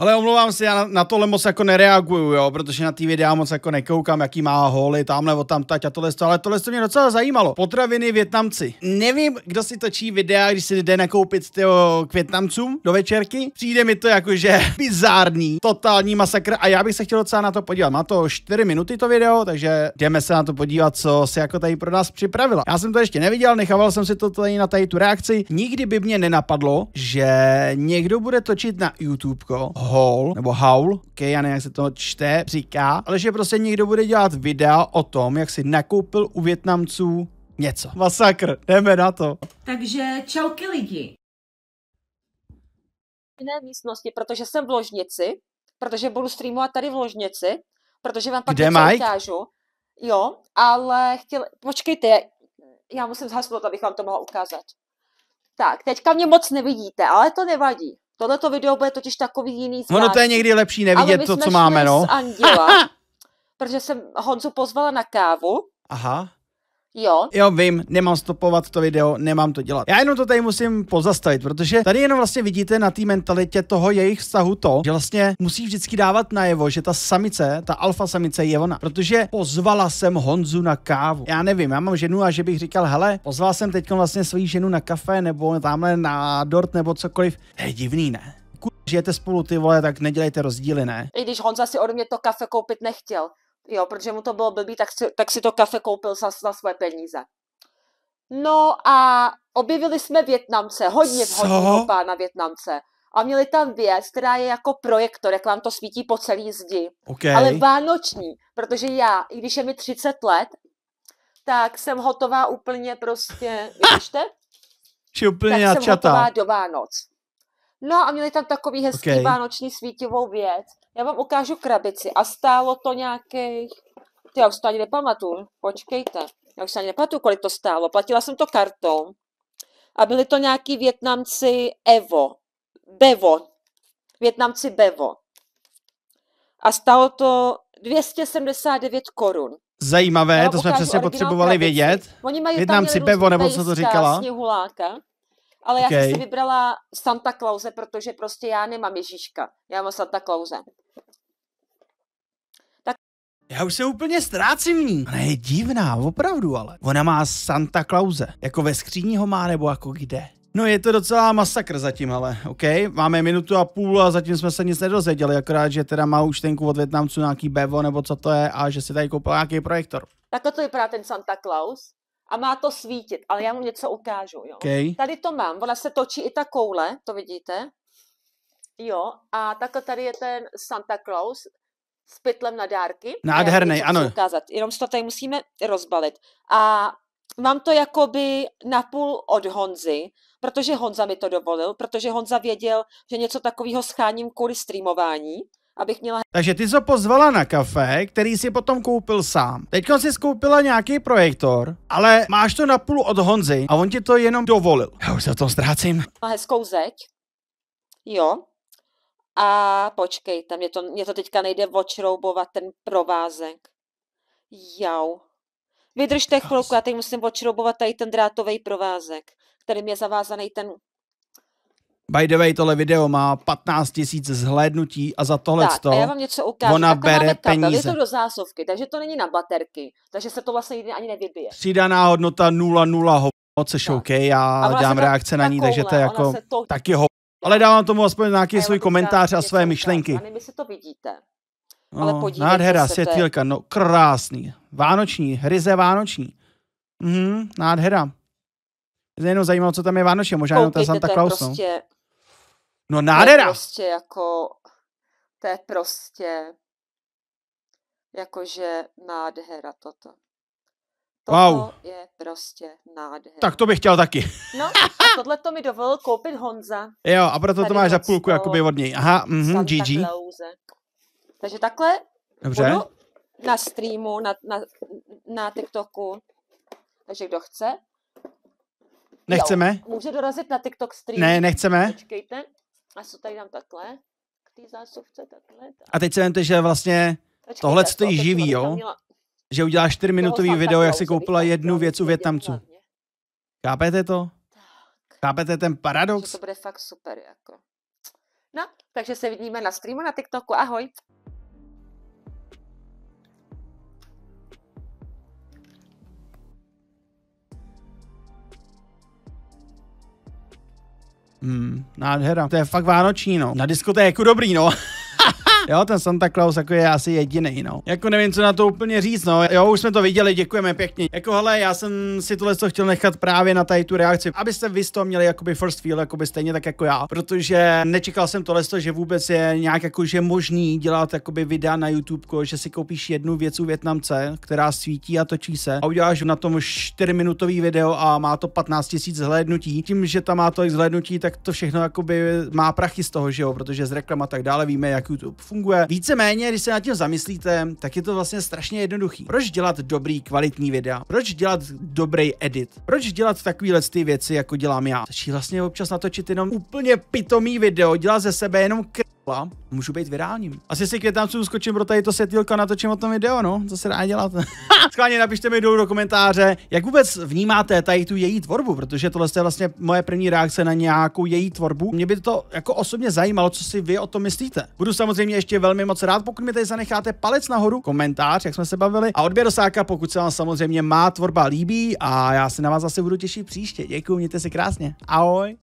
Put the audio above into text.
Ale omlouvám se, já na tohle moc jako nereaguju, jo, protože na ty videa moc jako nekoukám, jaký má holy, tamhle o tam tať a tohle, ale tohle to mě docela zajímalo. Potraviny Větnamci. Nevím, kdo si točí videa, když si jde nakoupit tyho k Větnamcům do večerky. Přijde mi to jakože bizární, totální masakr a já bych se chtěl docela na to podívat. Má to 4 minuty to video, takže jdeme se na to podívat, co se jako tady pro nás připravila. Já jsem to ještě neviděl, nechával jsem si to tady na tady tu reakci. Nikdy by mě nenapadlo, že někdo bude točit na YouTube Hall, nebo Howl, okay, já nevím, jak se to čte, říká, ale že prostě někdo bude dělat videa o tom, jak si nakoupil u Větnamců něco. Masakr, jdeme na to. Takže čauky lidi. V jiné místnosti, protože jsem v ložnici, protože budu streamovat tady v ložnici, protože vám pak Kde ukážu. Jo, ale chtěl... Počkejte, já musím zhasnout, abych vám to mohla ukázat. Tak, teďka mě moc nevidíte, ale to nevadí to video bude totiž takový jiný zvláštní. Ono to je někdy lepší nevidět to, co máme, no. Ale my jsme Anděla, protože jsem Honzu pozvala na kávu. Aha. Jo. Jo, vím, nemám stopovat to video, nemám to dělat. Já jenom to tady musím pozastavit, protože tady jenom vlastně vidíte na té mentalitě toho jejich vztahu to, že vlastně musí vždycky dávat najevo, že ta samice, ta alfa samice je ona, protože pozvala jsem Honzu na kávu. Já nevím, já mám ženu a že bych říkal, hele, pozval jsem teď vlastně svou ženu na kafe nebo tamhle na dort nebo cokoliv. To je divný, ne? Kud žijete spolu ty vole, tak nedělejte rozdíly, ne? I když Honza si ode mě to kafe koupit nechtěl jo, protože mu to bylo blbý, tak si, tak si to kafe koupil za, za své peníze. No a objevili jsme Větnamce, hodně vhodného pána Větnamce. A měli tam věc, která je jako projektor, jak vám to svítí po celý zdi. Okay. Ale vánoční, protože já, i když je mi 30 let, tak jsem hotová úplně prostě, vidíte? úplně tak jsem čata. hotová do Vánoc. No a měli tam takový hezký okay. vánoční svítivou věc. Já vám ukážu krabici a stálo to nějakých... Ty, já už to ani nepamatuju. Počkejte. Já už se ani nepamatuju, kolik to stálo. Platila jsem to kartou. A byli to nějaký větnamci Evo. Bevo. Větnamci Bevo. A stálo to 279 korun. Zajímavé, to jsme přesně potřebovali krabici. vědět. Oni mají Větnamci Bevo, nebo co to říkala? Sněhuláka. Ale okay. já jsem si vybrala Santa Clause, protože prostě já nemám Ježíška. Já mám Santa Clause. Já už se úplně ztrácím ní. Ona je divná, opravdu ale. Ona má Santa Clause. Jako ve skříní ho má, nebo jako kde? No je to docela masakr zatím, ale OK. Máme minutu a půl a zatím jsme se nic nedozvěděli, akorát, že teda má už tenku od Větnamců nějaký bevo nebo co to je a že si tady koupil nějaký projektor. Takhle to vypadá ten Santa Claus a má to svítit, ale já mu něco ukážu. Jo. Okay. Tady to mám, ona se točí i ta koule, to vidíte. Jo, a takhle tady je ten Santa Claus s pytlem na dárky. Nádherný, ano. Ukázat. Jenom to tady musíme rozbalit. A mám to jakoby napůl od Honzy, protože Honza mi to dovolil, protože Honza věděl, že něco takového scháním kvůli streamování abych měla... Takže ty jsi pozvala na kafe, který si potom koupil sám. Teď si skoupila nějaký projektor, ale máš to na půl od Honzy a on ti to jenom dovolil. Já už se to ztrácím. Má hezkou zeď. Jo. A počkejte, mě to, mě to teďka nejde očroubovat ten provázek. Jau. Vydržte chvilku, já teď musím očroubovat tady ten drátový provázek, který je zavázaný ten by the way, tohle video má 15 tisíc zhlédnutí a za tohle tak, to já vám něco ukážu. ona Takhle jako bere kabel, peníze. Je to do zásuvky, takže to není na baterky, takže se to vlastně ani nevybije. Přidaná hodnota 0,0 ho což je OK, já dám reakce na ní, koule, takže to je jako to... taky ho. Ale dávám tomu aspoň nějaký svůj komentář a své myšlenky. A nevím, to vidíte. No, Ale podívejte nádhera, se, světýlka, no krásný. Vánoční, hryze vánoční. Mhm, nádhera. Mě jenom zajímalo, co tam je vánoční, možná jenom ta Santa Claus. No. Prostě... No nádhera. To je prostě jako, to je prostě jakože nádhera toto. Toto wow. je prostě nádhera. Tak to bych chtěl taky. No a tohle to mi dovolil koupit Honza. Jo a proto to máš za půlku jakoby od něj. Aha, mhm, GG. Takže takhle Dobře. budu na streamu, na, na, na TikToku. Takže kdo chce, Nechceme? Jo, může dorazit na TikTok stream. Ne, nechceme. Počkejte. A co tady tam takhle? K té zásuvce takhle. Tak. A teď se vemte, že vlastně Počkej, tohle tak, je živý, jo? Měla... Že uděláš 4 minutový video, jak si koupila jednu věc u Větnamců. Chápete to? Tak. Chápete ten paradox? Že to bude fakt super, jako. No, takže se vidíme na streamu na TikToku. Ahoj. Hmm, nádhera. To je fakt vánoční, no. Na diskotéku dobrý, no. Jo, ten Santa Claus jako je asi jediný, no. Jako nevím, co na to úplně říct, no. Jo, už jsme to viděli, děkujeme pěkně. Jako hele, já jsem si tohle to chtěl nechat právě na tady tu reakci, abyste vy to měli jakoby first feel, jakoby stejně tak jako já, protože nečekal jsem tohle, že vůbec je nějak jako, že možný dělat jakoby videa na YouTube, že si koupíš jednu věc u Větnamce, která svítí a točí se a uděláš na tom 4 minutový video a má to 15 000 zhlédnutí. Tím, že tam má tolik zhlédnutí, tak to všechno jakoby má prachy z toho, že jo, protože z reklama a tak dále víme, jak YouTube funguje. Víceméně, když se nad tím zamyslíte, tak je to vlastně strašně jednoduchý. Proč dělat dobrý, kvalitní videa? Proč dělat dobrý edit? Proč dělat takovýhle ty věci, jako dělám já? Stačí vlastně občas natočit jenom úplně pitomý video, dělat ze sebe jenom kr a můžu být virálním. Asi si květnácům skočím pro tady to světýlko a natočím o tom video, no, co se dá dělat. Skláně napište mi dolů do komentáře, jak vůbec vnímáte tady tu její tvorbu, protože tohle je vlastně moje první reakce na nějakou její tvorbu. Mě by to jako osobně zajímalo, co si vy o tom myslíte. Budu samozřejmě ještě velmi moc rád, pokud mi tady zanecháte palec nahoru, komentář, jak jsme se bavili, a odběr dosáka, pokud se vám samozřejmě má tvorba líbí a já se na vás zase budu těšit příště. Děkuji, mějte se krásně. Ahoj.